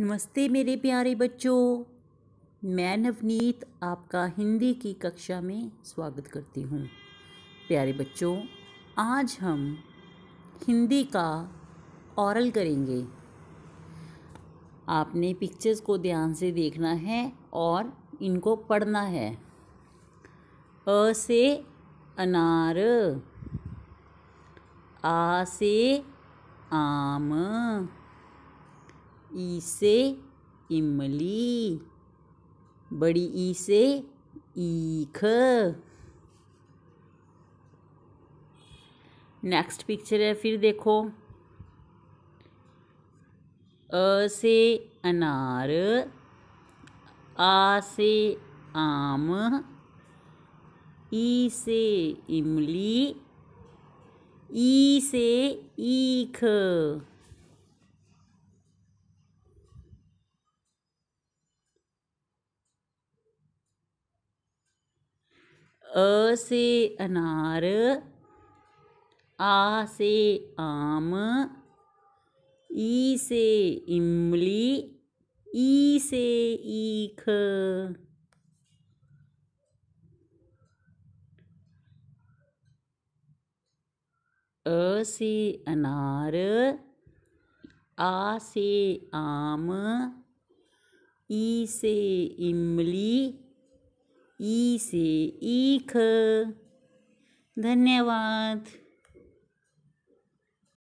नमस्ते मेरे प्यारे बच्चों मैं नवनीत आपका हिंदी की कक्षा में स्वागत करती हूँ प्यारे बच्चों आज हम हिंदी का औरल करेंगे आपने पिक्चर्स को ध्यान से देखना है और इनको पढ़ना है अ से अनार आ से आम ई से इमली बड़ी ई से ईख नेक्स्ट पिक्चर है फिर देखो अ से अनार आ से आम ई से इमली ई से ईख अ से अनार आ से आम ई से इमली ई से ईख अ से अनार आ से आम ई से इमली ई से ईख धन्यवाद